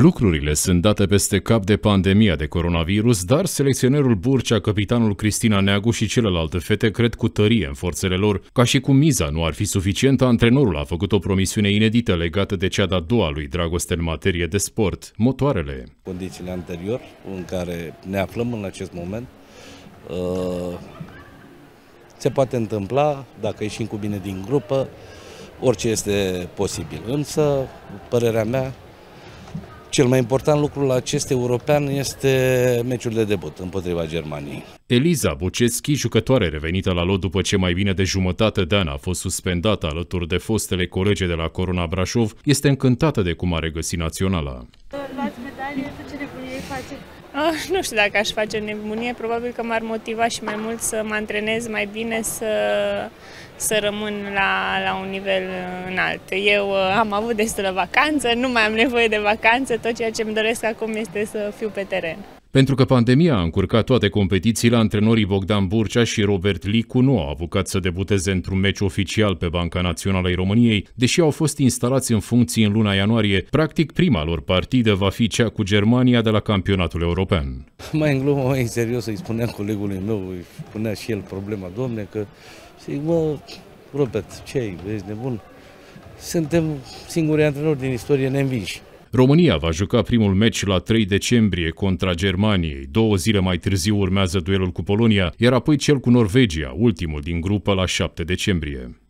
Lucrurile sunt date peste cap de pandemia de coronavirus, dar selecționerul Burcea, capitanul Cristina Neagu și celelalte fete cred cu tărie în forțele lor. Ca și cum miza nu ar fi suficientă, antrenorul a făcut o promisiune inedită legată de cea de-a doua lui Dragoste în materie de sport, motoarele. Condițiile anterior în care ne aflăm în acest moment, uh, se poate întâmpla, dacă ieșim cu bine din grupă, orice este posibil. Însă, părerea mea, cel mai important lucru la acest european este meciul de debut împotriva Germaniei. Eliza Buceschi, jucătoare revenită la lot după ce mai bine de jumătate de an a fost suspendată alături de fostele colege de la Corona Brașov, este încântată de cum a regăsit naționala. Ah, nu știu dacă aș face nebunie, probabil că m-ar motiva și mai mult să mă antrenez mai bine, să să rămân la, la un nivel înalt. Eu uh, am avut destulă vacanță, nu mai am nevoie de vacanță, tot ceea ce îmi doresc acum este să fiu pe teren. Pentru că pandemia a încurcat toate competițiile, antrenorii Bogdan Burcea și Robert Licu nu au avucat să debuteze într-un meci oficial pe Banca Națională a României, deși au fost instalați în funcții în luna ianuarie. Practic, prima lor partidă va fi cea cu Germania de la campionatul european. Mai în glumă, mai în serios, îi spuneam colegului meu, îi punea și el problema, domne, că zic, mă, Robert, ce ai, vezi, nebun? Suntem singurii antrenori din istorie neînvinși. România va juca primul meci la 3 decembrie contra Germaniei. Două zile mai târziu urmează duelul cu Polonia, iar apoi cel cu Norvegia, ultimul din grupă la 7 decembrie.